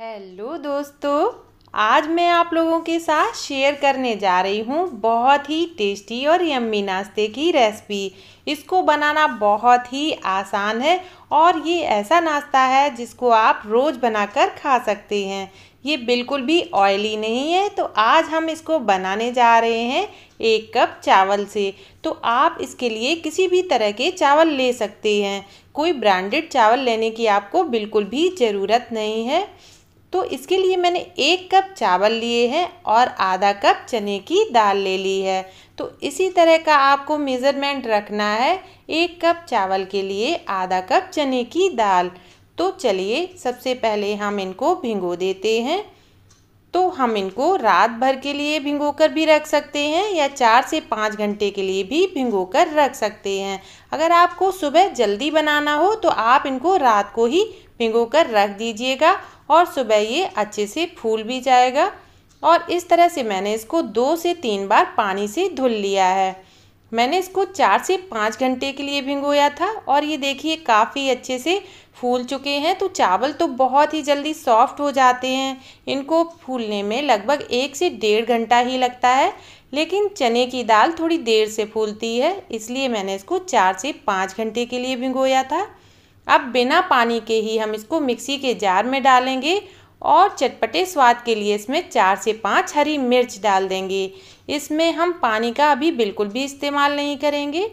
hello दोस्तों आज मैं आप लोगों के साथ शेयर करने जा रही हूँ बहुत ही टेस्टी और यम्मी नाश्ते की रेसिपी इसको बनाना बहुत ही आसान है और ये ऐसा नाश्ता है जिसको आप रोज़ बनाकर खा सकते हैं ये बिल्कुल भी ऑयली नहीं है तो आज हम इसको बनाने जा रहे हैं एक कप चावल से तो आप इसके लिए किसी भी तरह के चावल ले सकते हैं कोई ब्रांडेड चावल लेने की आपको बिल्कुल भी ज़रूरत नहीं है तो इसके लिए मैंने एक कप चावल लिए हैं और आधा कप चने की दाल ले ली है तो इसी तरह का आपको मेज़रमेंट रखना है एक कप चावल के लिए आधा कप चने की दाल तो चलिए सबसे पहले हम इनको भिंगो देते हैं तो हम इनको रात भर के लिए भिंगो कर भी रख सकते हैं या चार से पाँच घंटे के लिए भी भिंगो कर रख सकते हैं अगर आपको सुबह जल्दी बनाना हो तो आप इनको रात को ही भिंगो कर रख दीजिएगा और सुबह ये अच्छे से फूल भी जाएगा और इस तरह से मैंने इसको दो से तीन बार पानी से धुल लिया है मैंने इसको चार से पाँच घंटे के लिए भिंगोया था और ये देखिए काफ़ी अच्छे से फूल चुके हैं तो चावल तो बहुत ही जल्दी सॉफ्ट हो जाते हैं इनको फूलने में लगभग एक से डेढ़ घंटा ही लगता है लेकिन चने की दाल थोड़ी देर से फूलती है इसलिए मैंने इसको चार से पाँच घंटे के लिए भिंगोया था अब बिना पानी के ही हम इसको मिक्सी के जार में डालेंगे और चटपटे स्वाद के लिए इसमें चार से पाँच हरी मिर्च डाल देंगे इसमें हम पानी का अभी बिल्कुल भी इस्तेमाल नहीं करेंगे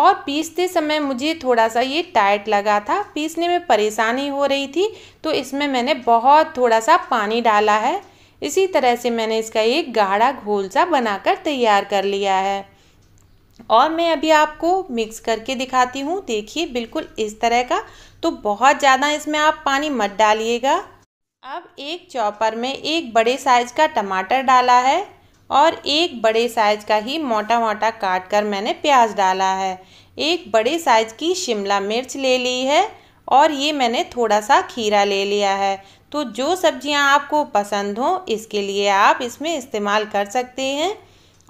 और पीसते समय मुझे थोड़ा सा ये टाइट लगा था पीसने में परेशानी हो रही थी तो इसमें मैंने बहुत थोड़ा सा पानी डाला है इसी तरह से मैंने इसका एक गाढ़ा घोल सा बनाकर तैयार कर लिया है और मैं अभी आपको मिक्स करके दिखाती हूँ देखिए बिल्कुल इस तरह का तो बहुत ज़्यादा इसमें आप पानी मत डालिएगा अब एक चॉपर में एक बड़े साइज़ का टमाटर डाला है और एक बड़े साइज़ का ही मोटा मोटा काट कर मैंने प्याज डाला है एक बड़े साइज़ की शिमला मिर्च ले ली है और ये मैंने थोड़ा सा खीरा ले लिया है तो जो सब्जियां आपको पसंद हों इसके लिए आप इसमें इस्तेमाल कर सकते हैं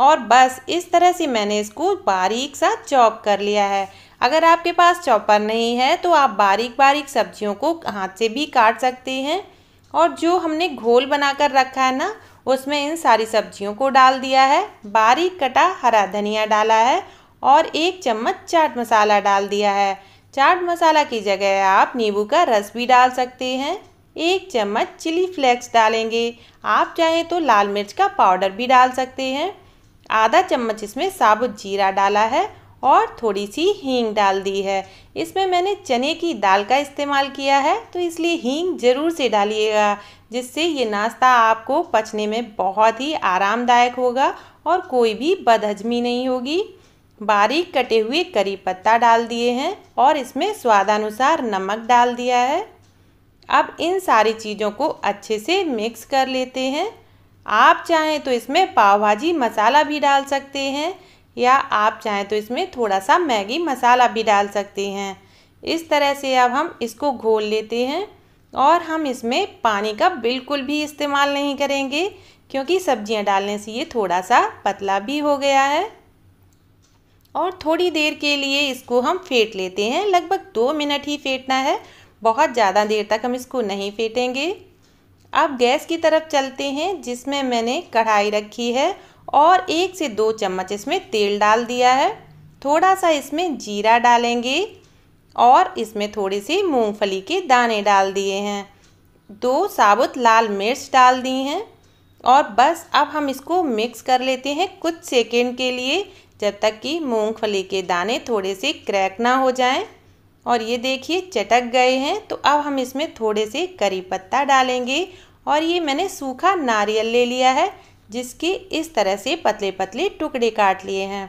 और बस इस तरह से मैंने इसको बारीक सा चॉप कर लिया है अगर आपके पास चॉपर नहीं है तो आप बारीक बारीक सब्जियों को हाथ से भी काट सकते हैं और जो हमने घोल बनाकर रखा है ना उसमें इन सारी सब्जियों को डाल दिया है बारीक कटा हरा धनिया डाला है और एक चम्मच चाट मसाला डाल दिया है चाट मसाला की जगह आप नींबू का रस भी डाल सकते हैं एक चम्मच चिली फ्लेक्स डालेंगे आप चाहें तो लाल मिर्च का पाउडर भी डाल सकते हैं आधा चम्मच इसमें साबुत जीरा डाला है और थोड़ी सी हींग डाल दी है इसमें मैंने चने की दाल का इस्तेमाल किया है तो इसलिए हींग ज़रूर से डालिएगा जिससे ये नाश्ता आपको पचने में बहुत ही आरामदायक होगा और कोई भी बदहजमी नहीं होगी बारीक कटे हुए करी पत्ता डाल दिए हैं और इसमें स्वादानुसार नमक डाल दिया है अब इन सारी चीज़ों को अच्छे से मिक्स कर लेते हैं आप चाहें तो इसमें पाव भाजी मसाला भी डाल सकते हैं या आप चाहें तो इसमें थोड़ा सा मैगी मसाला भी डाल सकते हैं इस तरह से अब हम इसको घोल लेते हैं और हम इसमें पानी का बिल्कुल भी इस्तेमाल नहीं करेंगे क्योंकि सब्जियां डालने से ये थोड़ा सा पतला भी हो गया है और थोड़ी देर के लिए इसको हम फेंट लेते हैं लगभग दो मिनट ही फेंटना है बहुत ज़्यादा देर तक हम इसको नहीं फेंटेंगे अब गैस की तरफ चलते हैं जिसमें मैंने कढ़ाई रखी है और एक से दो चम्मच इसमें तेल डाल दिया है थोड़ा सा इसमें जीरा डालेंगे और इसमें थोड़ी सी मूंगफली के दाने डाल दिए हैं दो साबुत लाल मिर्च डाल दी हैं और बस अब हम इसको मिक्स कर लेते हैं कुछ सेकेंड के लिए जब तक कि मूंगफली के दाने थोड़े से क्रैक ना हो जाएं और ये देखिए चटक गए हैं तो अब हम इसमें थोड़े से करी पत्ता डालेंगे और ये मैंने सूखा नारियल ले लिया है जिसके इस तरह से पतले पतले टुकड़े काट लिए हैं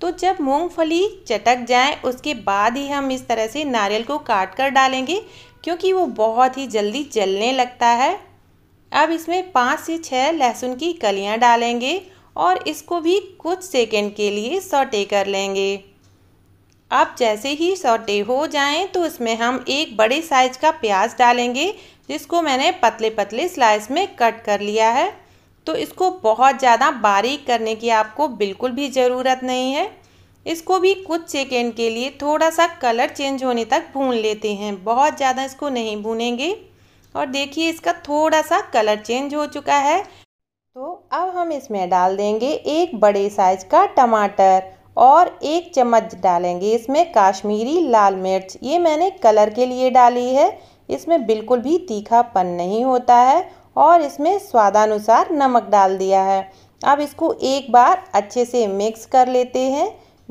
तो जब मूंगफली चटक जाए उसके बाद ही हम इस तरह से नारियल को काट कर डालेंगे क्योंकि वो बहुत ही जल्दी जलने लगता है अब इसमें पाँच से छः लहसुन की कलियाँ डालेंगे और इसको भी कुछ सेकेंड के लिए सौटे कर लेंगे अब जैसे ही सौटे हो जाएं तो इसमें हम एक बड़े साइज का प्याज डालेंगे जिसको मैंने पतले पतले स्लाइस में कट कर लिया है तो इसको बहुत ज़्यादा बारीक करने की आपको बिल्कुल भी ज़रूरत नहीं है इसको भी कुछ सेकेंड के लिए थोड़ा सा कलर चेंज होने तक भून लेते हैं बहुत ज़्यादा इसको नहीं भूनेंगे और देखिए इसका थोड़ा सा कलर चेंज हो चुका है तो अब हम इसमें डाल देंगे एक बड़े साइज का टमाटर और एक चम्मच डालेंगे इसमें काश्मीरी लाल मिर्च ये मैंने कलर के लिए डाली है इसमें बिल्कुल भी तीखापन नहीं होता है और इसमें स्वादानुसार नमक डाल दिया है अब इसको एक बार अच्छे से मिक्स कर लेते हैं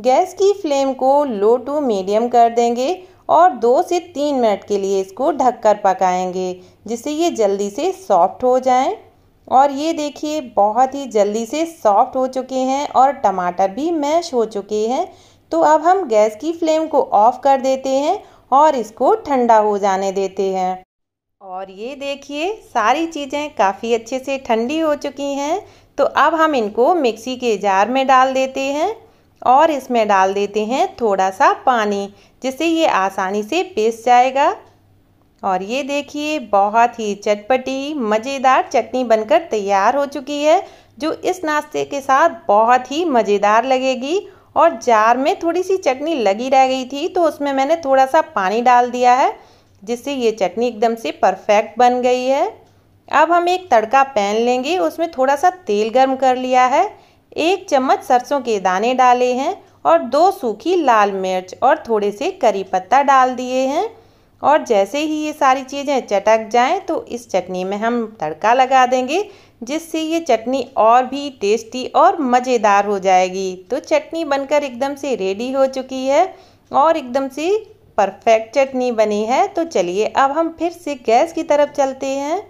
गैस की फ्लेम को लो टू मीडियम कर देंगे और दो से तीन मिनट के लिए इसको ढककर पकाएंगे जिससे ये जल्दी से सॉफ्ट हो जाएं और ये देखिए बहुत ही जल्दी से सॉफ्ट हो चुके हैं और टमाटर भी मैश हो चुके हैं तो अब हम गैस की फ्लेम को ऑफ़ कर देते हैं और इसको ठंडा हो जाने देते हैं और ये देखिए सारी चीज़ें काफ़ी अच्छे से ठंडी हो चुकी हैं तो अब हम इनको मिक्सी के जार में डाल देते हैं और इसमें डाल देते हैं थोड़ा सा पानी जिससे ये आसानी से पिस जाएगा और ये देखिए बहुत ही चटपटी मज़ेदार चटनी बनकर तैयार हो चुकी है जो इस नाश्ते के साथ बहुत ही मज़ेदार लगेगी और जार में थोड़ी सी चटनी लगी रह गई थी तो उसमें मैंने थोड़ा सा पानी डाल दिया है जिससे ये चटनी एकदम से परफेक्ट बन गई है अब हम एक तड़का पैन लेंगे उसमें थोड़ा सा तेल गर्म कर लिया है एक चम्मच सरसों के दाने डाले हैं और दो सूखी लाल मिर्च और थोड़े से करी पत्ता डाल दिए हैं और जैसे ही ये सारी चीज़ें चटक जाएं तो इस चटनी में हम तड़का लगा देंगे जिससे ये चटनी और भी टेस्टी और मज़ेदार हो जाएगी तो चटनी बनकर एकदम से रेडी हो चुकी है और एकदम से परफेक्ट चटनी बनी है तो चलिए अब हम फिर से गैस की तरफ चलते हैं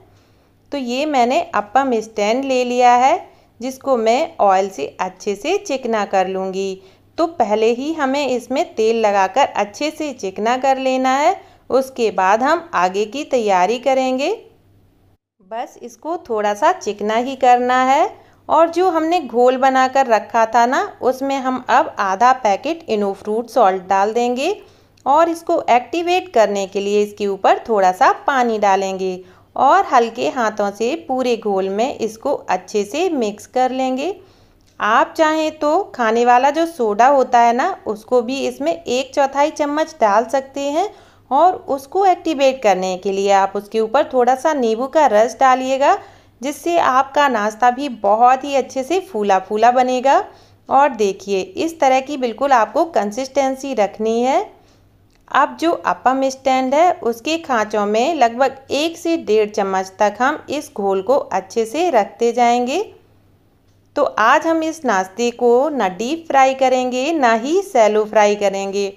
तो ये मैंने अपम स्टैंड ले लिया है जिसको मैं ऑयल से अच्छे से चिकना कर लूँगी तो पहले ही हमें इसमें तेल लगाकर अच्छे से चिकना कर लेना है उसके बाद हम आगे की तैयारी करेंगे बस इसको थोड़ा सा चिकना ही करना है और जो हमने घोल बनाकर रखा था ना उसमें हम अब आधा पैकेट इनो फ्रूट सॉल्ट डाल देंगे और इसको एक्टिवेट करने के लिए इसके ऊपर थोड़ा सा पानी डालेंगे और हल्के हाथों से पूरे घोल में इसको अच्छे से मिक्स कर लेंगे आप चाहें तो खाने वाला जो सोडा होता है ना उसको भी इसमें एक चौथाई चम्मच डाल सकते हैं और उसको एक्टिवेट करने के लिए आप उसके ऊपर थोड़ा सा नींबू का रस डालिएगा जिससे आपका नाश्ता भी बहुत ही अच्छे से फूला फूला बनेगा और देखिए इस तरह की बिल्कुल आपको कंसिस्टेंसी रखनी है अब जो अपम स्टैंड है उसके खाँचों में लगभग एक से डेढ़ चम्मच तक हम इस घोल को अच्छे से रखते जाएंगे तो आज हम इस नाश्ते को ना डीप फ्राई करेंगे ना ही सैलो फ्राई करेंगे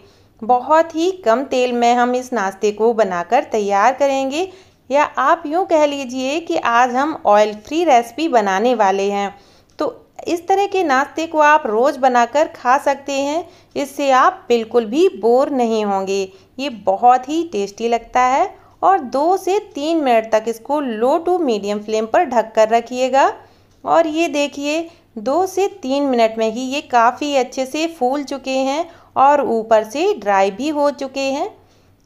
बहुत ही कम तेल में हम इस नाश्ते को बनाकर तैयार करेंगे या आप यूँ कह लीजिए कि आज हम ऑयल फ्री रेसिपी बनाने वाले हैं तो इस तरह के नाश्ते को आप रोज़ बनाकर खा सकते हैं इससे आप बिल्कुल भी बोर नहीं होंगे ये बहुत ही टेस्टी लगता है और दो से तीन मिनट तक इसको लो टू मीडियम फ्लेम पर ढक कर रखिएगा और ये देखिए दो से तीन मिनट में ही ये काफ़ी अच्छे से फूल चुके हैं और ऊपर से ड्राई भी हो चुके हैं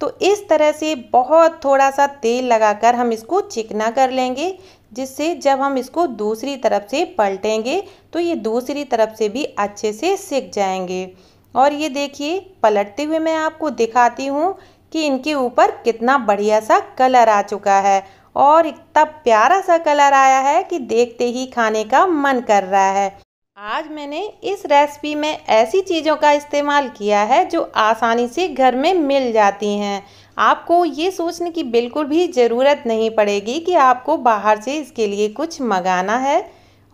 तो इस तरह से बहुत थोड़ा सा तेल लगाकर हम इसको चिकना कर लेंगे जिससे जब हम इसको दूसरी तरफ से पलटेंगे तो ये दूसरी तरफ से भी अच्छे से सिक जाएंगे और ये देखिए पलटते हुए मैं आपको दिखाती हूँ कि इनके ऊपर कितना बढ़िया सा कलर आ चुका है और इतना प्यारा सा कलर आया है कि देखते ही खाने का मन कर रहा है आज मैंने इस रेसिपी में ऐसी चीज़ों का इस्तेमाल किया है जो आसानी से घर में मिल जाती हैं आपको ये सोचने की बिल्कुल भी ज़रूरत नहीं पड़ेगी कि आपको बाहर से इसके लिए कुछ मंगाना है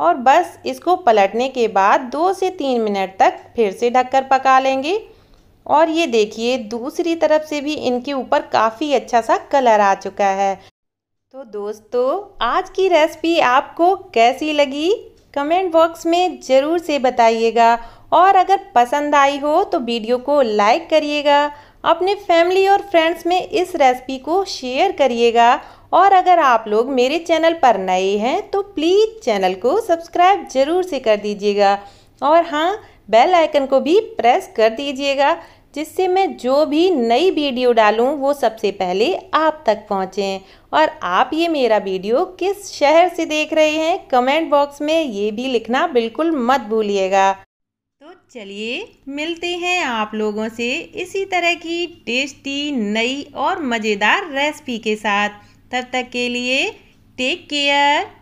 और बस इसको पलटने के बाद दो से तीन मिनट तक फिर से ढककर पका लेंगे और ये देखिए दूसरी तरफ से भी इनके ऊपर काफ़ी अच्छा सा कलर आ चुका है तो दोस्तों आज की रेसिपी आपको कैसी लगी कमेंट बॉक्स में ज़रूर से बताइएगा और अगर पसंद आई हो तो वीडियो को लाइक करिएगा अपने फैमिली और फ्रेंड्स में इस रेसिपी को शेयर करिएगा और अगर आप लोग मेरे चैनल पर नए हैं तो प्लीज़ चैनल को सब्सक्राइब ज़रूर से कर दीजिएगा और हाँ बेल आइकन को भी प्रेस कर दीजिएगा जिससे मैं जो भी नई वीडियो डालूं वो सबसे पहले आप तक पहुंचे और आप ये मेरा वीडियो किस शहर से देख रहे हैं कमेंट बॉक्स में ये भी लिखना बिल्कुल मत भूलिएगा तो चलिए मिलते हैं आप लोगों से इसी तरह की टेस्टी नई और मज़ेदार रेसिपी के साथ तब तक के लिए टेक केयर